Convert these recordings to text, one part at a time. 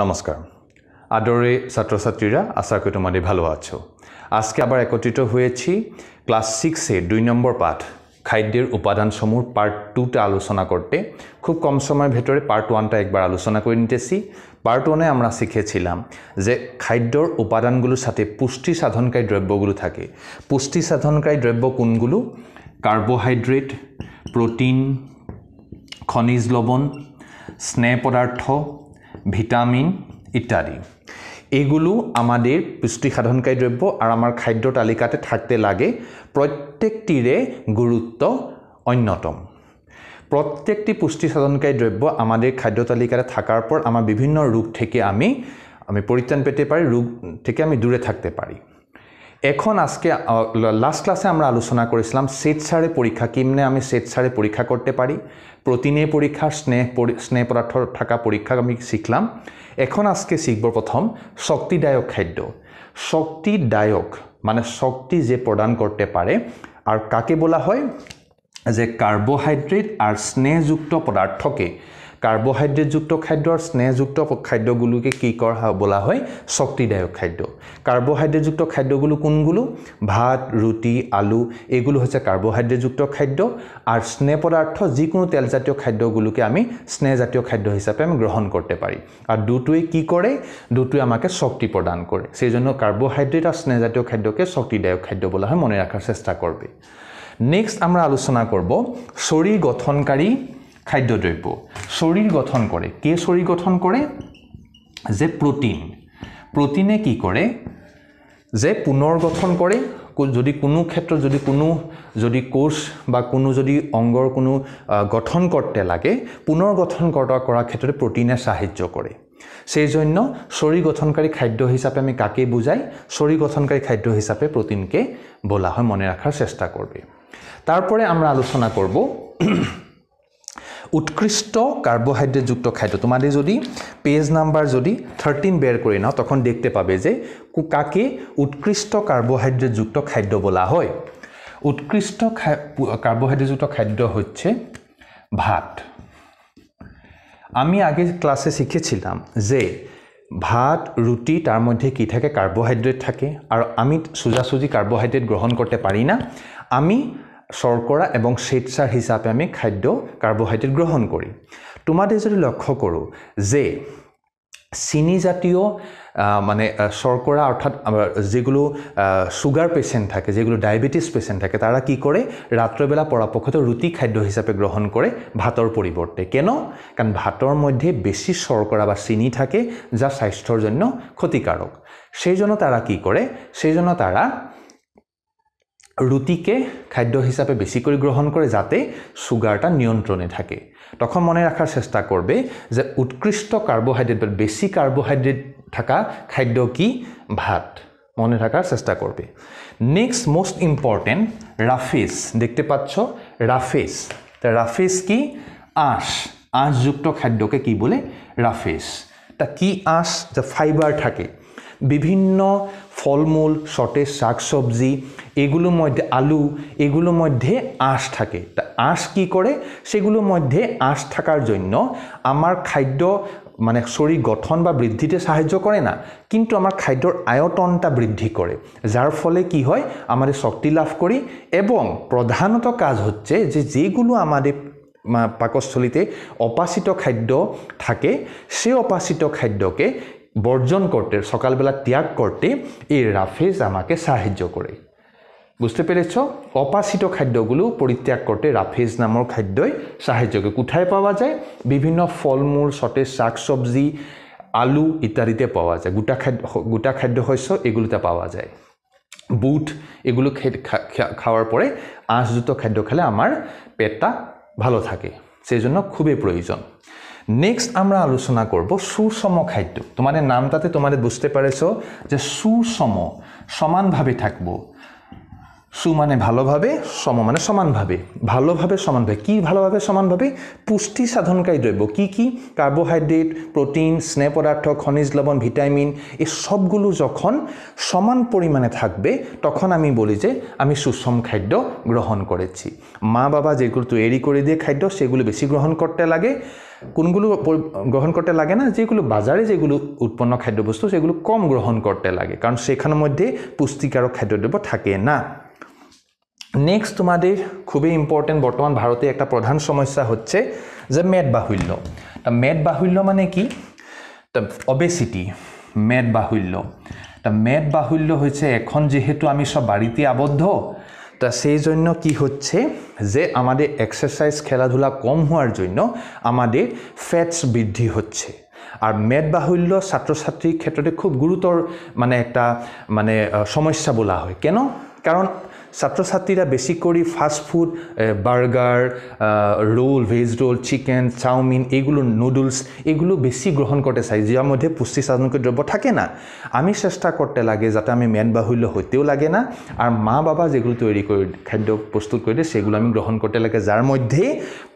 নমস্কার আদরে ছাত্রছাত্রীরা আশা করি তোমাদের ভালো আছো আজকে আবার একত্রিত হয়েছি ক্লাস সিক্সে দুই নম্বর পাঠ খাদ্যের উপাদানসমূহ পার্ট টুতে আলোচনা করতে খুব কম সময়ের ভেতরে পার্ট ওয়ানটা একবার আলোচনা করে নিতেছি পার্ট ওয়ানে আমরা শিখেছিলাম যে খাদ্যর উপাদানগুলোর সাথে পুষ্টি সাধনকারী দ্রব্যগুলো থাকে পুষ্টি সাধনকারী দ্রব্য কোনগুলো কার্বোহাইড্রেট প্রোটিন খনিজ লবণ স্নেহ পদার্থ ভিটামিন ইত্যাদি এগুলো আমাদের পুষ্টি সাধনকারী দ্রব্য আর আমার খাদ্য তালিকাতে থাকতে লাগে প্রত্যেকটিরে গুরুত্ব অন্যতম প্রত্যেকটি পুষ্টি সাধনকারী দ্রব্য আমাদের খাদ্য তালিকাতে থাকার পর আমার বিভিন্ন রোগ থেকে আমি আমি পরিত্রাণ পেতে পারি রোগ থেকে আমি দূরে থাকতে পারি এখন আজকে লাস্ট ক্লাসে আমরা আলোচনা করেছিলাম স্বেচ্ছারে পরীক্ষা কিমনে আমি স্বেচ্ছারে পরীক্ষা করতে পারি প্রতিনে পরীক্ষা স্নেহ স্নেহ পদার্থ থাকা পরীক্ষা আমি শিখলাম এখন আজকে শিখব প্রথম শক্তিদায়ক খাদ্য শক্তিদায়ক মানে শক্তি যে প্রদান করতে পারে আর কাকে বলা হয় যে কার্বোহাইড্রেট আর স্নেহযুক্ত পদার্থকে কাৰ্বহাইড্ৰেটযুক্ত খাদ্য আৰু স্নেহযুক্ত খাদ্যগুলোকে কি কৰা বোলা হয় শক্তিদায়ক খাদ্য কাৰ্বহাইড্ৰেটযুক্ত খাদ্যগুলো কোনগুলো ভাত ৰুটি আলু এইগুলো হৈছে কাৰ্বহাইড্ৰেটযুক্ত খাদ্য আৰু স্নেহ পদাৰ্থ যিকোনো তেলজাতীয় খাদ্যগুলোকে আমি স্নেহজাতীয় খাদ্য হিচাপে আমি গ্ৰহণ কৰোঁ পাৰি আৰু দুটোৱে কি কৰে দুটোৱে আমাকে শক্তি প্ৰদান কৰে সেইজন্য কাৰ্বহাইড্ৰেট আৰু স্নেহজাতীয় খাদ্যকে শক্তিদায়ক খাদ্য বোলা হয় মনে ৰখাৰ চেষ্টা কৰবে নেক্সট আমাৰ আলোচনা কৰব শৰীৰ গঠনকাৰী খাদ্য দ্ৰব্য শৰীৰ গঠন কৰে কে চৰীৰ গঠন কৰে যে প্ৰটিন প্ৰটিনে কি কৰে যে পুনৰ গঠন কৰে যদি কোনো ক্ষেত্ৰত যদি কোনো যদি কোচ বা কোনো যদি অংগৰ কোনো গঠন গঠনকৰ্তা লাগে পুনৰ গঠন গঠনকৰ্তা কৰাৰ ক্ষেত্ৰতে প্ৰটিনে সাহায্য কৰে সেইজন্য চৰী গঠনকাৰী খাদ্য হিচাপে আমি কাকে বুজাই চৰী গঠনকাৰী খাদ্য হিচাপে প্ৰটিনকে বলা হয় মনে ৰখাৰ চেষ্টা কৰবি তাৰপৰা আমাৰ আলোচনা কৰোঁ উৎকৃষ্ট কার্বোহাইড্রেটযুক্ত খাদ্য তোমাদের যদি পেজ নাম্বার যদি থার্টিন বের করে নাও তখন দেখতে পাবে যে কাকে উৎকৃষ্ট কার্বোহাইড্রেটযুক্ত খাদ্য বলা হয় উৎকৃষ্ট কার্বোহাইড্রেটযুক্ত খাদ্য হচ্ছে ভাত আমি আগে ক্লাসে শিখেছিলাম যে ভাত রুটি তার মধ্যে কি থাকে কার্বোহাইড্রেট থাকে আর আমি সোজাসুজি কার্বোহাইড্রেট গ্রহণ করতে পারি না আমি শর্করা এবং শ্বেতসার হিসাবে আমি খাদ্য কার্বোহাইড্রেট গ্রহণ করি তোমাদের যদি লক্ষ্য করো যে চিনি জাতীয় মানে শর্করা অর্থাৎ যেগুলো সুগার পেশেন্ট থাকে যেগুলো ডায়াবেটিস পেশেন্ট থাকে তারা কি করে রাত্রবেলা পরাপক্ষত রুটি খাদ্য হিসাবে গ্রহণ করে ভাতর পরিবর্তে কেন কারণ ভাতর মধ্যে বেশি শর্করা বা চিনি থাকে যা স্বাস্থ্যর জন্য ক্ষতিকারক সেই জন্য তারা কি করে সেই জন্য তারা রুটিকে খাদ্য হিসাবে বেশি করে গ্রহণ করে যাতে সুগারটা নিয়ন্ত্রণে থাকে তখন মনে রাখার চেষ্টা করবে যে উৎকৃষ্ট কার্বোহাইড্রেট বা বেশি কার্বোহাইড্রেট থাকা খাদ্য কি ভাত মনে রাখার চেষ্টা করবে নেক্সট মোস্ট ইম্পর্টেন্ট রাফিস দেখতে পাচ্ছ রাফিস তা রাফিস কি আঁশ আঁশযুক্ত খাদ্যকে কি বলে রাফিস তা কি আঁশ যা ফাইবার থাকে বিভিন্ন ফলমূল শাক সবজি এগুলোর মধ্যে আলু এগুলোর মধ্যে আঁশ থাকে তা আঁশ কি করে সেগুলোর মধ্যে আঁশ থাকার জন্য আমার খাদ্য মানে শরীর গঠন বা বৃদ্ধিতে সাহায্য করে না কিন্তু আমার খাদ্যর আয়তনটা বৃদ্ধি করে যার ফলে কি হয় আমাদের শক্তি লাভ করি এবং প্রধানত কাজ হচ্ছে যে যেগুলো আমাদের পাকস্থলীতে অপাচিত খাদ্য থাকে সেই অপাচিত খাদ্যকে বর্জন করতে সকালবেলা ত্যাগ করতে এই রাফেজ আমাকে সাহায্য করে বুঝতে পেরেছ অপাসিত খাদ্যগুলো পরিত্যাগ করতে রাফেজ নামৰ খাদ্যই সাহায্য করে কোথায় পাওয়া যায় বিভিন্ন ফলমূল সতেজ শাক সবজি আলু ইত্যাদিতে পাওয়া যায় গোটা খাদ্য গোটা খাদ্য শস্য এগুলোতে পাওয়া যায় বুট এগুলো খাওয়ার পরে আঁশযুক্ত খাদ্য খেলে আমার পেটটা ভালো থাকে সেই জন্য খুবই প্রয়োজন নেক্সট আমরা আলোচনা করব সুষম খাদ্য তোমাদের নামটাতে তোমাদের বুঝতে পারেছ যে সুষম সমানভাবে থাকবো সু মানে ভালোভাবে সম মানে সমানভাবে ভালোভাবে সমানভাবে কি ভালোভাবে সমানভাবে পুষ্টি সাধনকারী দ্রব্য কি কি কার্বোহাইড্রেট প্রোটিন স্নেহ পদার্থ খনিজ লবণ ভিটামিন এ সবগুলো যখন সমান পরিমাণে থাকবে তখন আমি বলি যে আমি সুষম খাদ্য গ্রহণ করেছি মা বাবা যেগুলো তৈরি করে দিয়ে খাদ্য সেগুলো বেশি গ্রহণ করতে লাগে কোনগুলো গ্রহণ করতে লাগে না যেগুলো বাজারে যেগুলো উৎপন্ন খাদ্যবস্তু সেগুলো কম গ্রহণ করতে লাগে কারণ সেখানের মধ্যে পুষ্টিকারক খাদ্যদ্রব্য থাকে না নেক্সট তোমাদের খুবই ইম্পর্টেন্ট বর্তমান ভারতে একটা প্রধান সমস্যা হচ্ছে যে মেদ বাহুল্য তা মেদ বাহুল্য মানে কি তা অবেসিটি মেদ বাহুল্য তা মেদ বাহুল্য হয়েছে এখন যেহেতু আমি সব বাড়িতে আবদ্ধ তা সেই জন্য কি হচ্ছে যে আমাদের এক্সারসাইজ খেলাধুলা কম হওয়ার জন্য আমাদের ফ্যাটস বৃদ্ধি হচ্ছে আর মেদ বাহুল্য ছাত্রছাত্রীর ক্ষেত্রে খুব গুরুতর মানে একটা মানে সমস্যা বলা হয় কেন কারণ ছাত্রছাত্রীরা বেশি করে fast food burger roll veg roll chicken chowmein এগুলো নুডলস এগুলো বেশি গ্রহণ করতে চাই যার মধ্যে পুষ্টি সাধনক দ্রব্য থাকে না আমি চেষ্টা করতে লাগে যাতে আমি মেন মেদবাহুল্য হইতেও লাগে না আর মা বাবা যেগুলো তৈরি করে খাদ্য প্রস্তুত করে সেগুলো আমি গ্রহণ করতে লাগে যার মধ্যে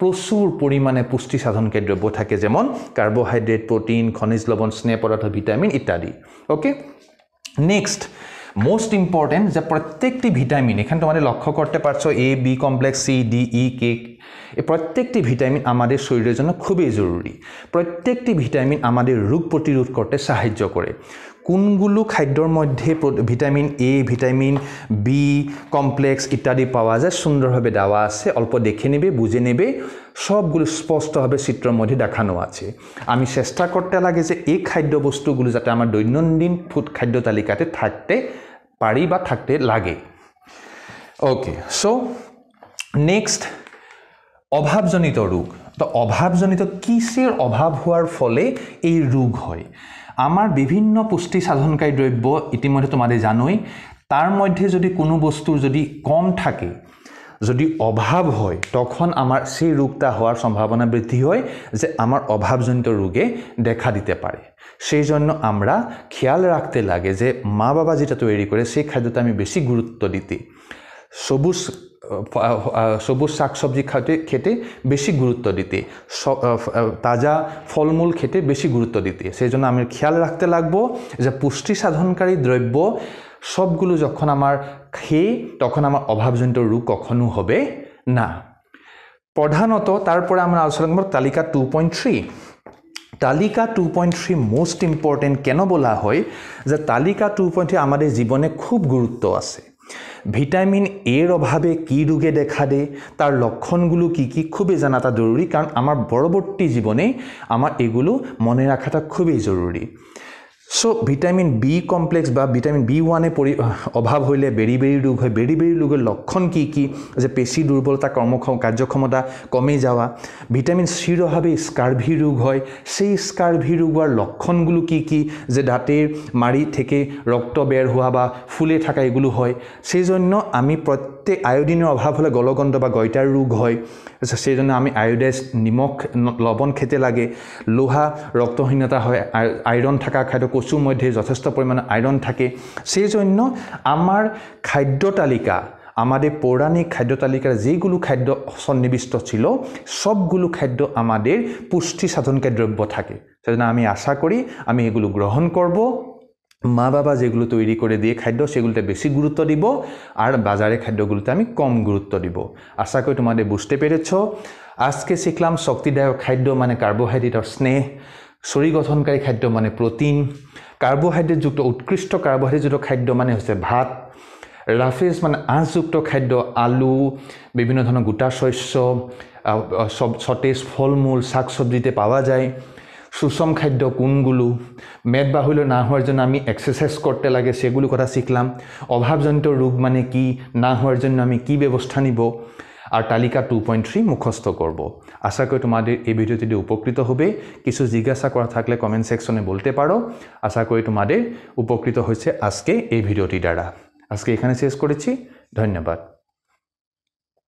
প্রচুর পরিমাণে পুষ্টি সাধনকে দ্রব্য থাকে যেমন কার্বোহাইড্রেট প্রোটিন খনিজ লবণ স্নেহ পদার্থ ভিটামিন ইত্যাদি ওকে নেক্সট মোস্ট ইম্পর্টেন্ট যে প্রত্যেকটি ভিটামিন এখানে তোমাদের লক্ষ্য করতে পারছো e, A B complex C D E K এই প্রত্যেকটি ভিটামিন আমাদের শরীরের জন্য খুবই জরুরি প্রত্যেকটি ভিটামিন আমাদের রোগ প্রতিরোধ করতে সাহায্য করে কোনগুলো খাদ্যর মধ্যে vitamin A vitamin B complex ইত্যাদি পাওয়া যায় সুন্দরভাবে দেওয়া আছে অল্প দেখে নেবে বুঝে নেবে সবগুলো স্পষ্টভাবে চিত্রের মধ্যে দেখানো আছে আমি চেষ্টা করতে লাগে যে এই খাদ্যবস্তুগুলো যাতে আমার দৈনন্দিন ফুড খাদ্য তালিকাতে থাকতে পাৰি বা থাকতে লাগে অ'কে চ' নেক্সট অভাৱজনিত ৰোগ তো অভাৱজনিত কিচিৰ অভাৱ হোৱাৰ ফলে এই ৰোগ হয় আমাৰ বিভিন্ন পুষ্টি সাধনকাৰী দ্ৰব্য ইতিমধ্যে তোমালৈ জানোৱেই তাৰ মধ্যে যদি কোনো বস্তুৰ যদি কম থাকে যদি অভাৱ হয় তখন আমাৰ সেই ৰোগটা হোৱাৰ সম্ভাৱনা বৃদ্ধি হয় যে আমাৰ অভাৱজনিত ৰোগে দেখা দিব পাৰে সেই জন্য আমরা খেয়াল রাখতে লাগে যে মা বাবা যেটা তৈরি করে সেই খাদ্যতে আমি বেশি গুরুত্ব দিতে সবুজ সবুজ শাকসবজি খাতে খেতে বেশি গুরুত্ব দিতে তাজা ফলমূল খেতে বেশি গুরুত্ব দিতে সেই জন্য আমি খেয়াল রাখতে লাগবো যে পুষ্টি সাধনকারী দ্রব্য সবগুলো যখন আমার খেয়ে তখন আমার অভাবজনিত রোগ কখনো হবে না প্রধানত তারপরে আমরা আলোচনা করব তালিকা টু পয়েন্ট থ্রি তালিকা two point three most important কেন বলা হয় যে তালিকা টু পয়েন্ট থ্রি আমাদের জীবনে খুব গুরুত্ব আছে ভিটামিন এর অভাবে কি রোগে দেখা দেয় তার লক্ষণগুলো কি কি খুবই জানাটা জরুরি কারণ আমার পরবর্তী জীবনে আমার এগুলো মনে রাখাটা খুবই জরুরি সো ভিটামিন বি কমপ্লেক্স বা ভিটামিন বি ওৱানে পৰি অভাৱ হ'লে বেৰি বেৰি ৰোগ হয় বেৰি বেৰি ৰোগৰ লক্ষণ কি কি যে পেশী দুৰ্বলতা কৰ্মক্ষম কাৰ্যক্ষমতা কমে যাওয়া ভিটামিন সির অভাবে স্কার্ভি রোগ হয় সেই স্কার্ভি রোগ হওয়ার লক্ষণগুলো কি কি যে দাঁতের মাড়ি থেকে রক্ত বের হওয়া বা ফুলে থাকা এগুলো হয় সেই জন্য আমি প্রত্যেক প্ৰত্যেক আয়োডিনৰ অভাৱ হ'লে গলগণ্ড বা গইটাৰ ৰোগ হয় সেইজনে আমি আয়োডাইজ নিমখ লৱণ খেতে লাগে লোহা ৰক্তহীনতা হয় আইৰণ থকা খাদ্য কচুৰ মধ্যে যথেষ্ট পৰিমাণে আইৰণ থাকে সেইজন্য আমাৰ খাদ্য তালিকা আমাদেৰ পৌৰাণিক খাদ্য তালিকাৰ যিগুলো খাদ্য সন্নিৱিষ্ট ছিল সবগুলো খাদ্য আমাৰ পুষ্টি সাধনকে দ্ৰব্য থাকে সেজন্য আমি আশা কৰি আমি এগুলো গ্ৰহণ কৰব মা বাবা যেগুলো তৈরি করে দিয়ে খাদ্য সেগুলোতে বেশি গুরুত্ব দিব আর বাজারে খাদ্যগুলোতে আমি কম গুরুত্ব দিব আশা করি তোমাদের বুঝতে পেরেছ আজকে শিখলাম শক্তিদায়ক খাদ্য মানে কার্বোহাইড্রেট আর স্নেহ শরীর গঠনকারী খাদ্য মানে প্রোটিন কার্বোহাইড্রেটযুক্ত উৎকৃষ্ট কার্বোহাইড্রেটযুক্ত খাদ্য মানে হৈছে ভাত ৰাফেজ মানে আঁচযুক্ত খাদ্য আলু বিভিন্ন ধৰণৰ গোটা শস্য সব সতেজ ফল মূল শাক চব্জিতে পাওয়া যায় সুষম খাদ্য কোনগুলো মেদ বাহুল্য না হওয়ার জন্য আমি এক্সারসাইজ করতে লাগে সেগুলো কথা শিখলাম অভাবজনিত রোগ মানে কি না হওয়ার জন্য আমি কি ব্যবস্থা নিব আর তালিকা টু পয়েন্ট থ্রি মুখস্থ করব আশা করি তোমাদের এই ভিডিওটি উপকৃত হবে কিছু জিজ্ঞাসা করা থাকলে কমেন্ট সেকশনে বলতে পারো আশা করি তোমাদের উপকৃত হয়েছে আজকে এই ভিডিওটি দ্বারা আজকে এখানে শেষ করেছি ধন্যবাদ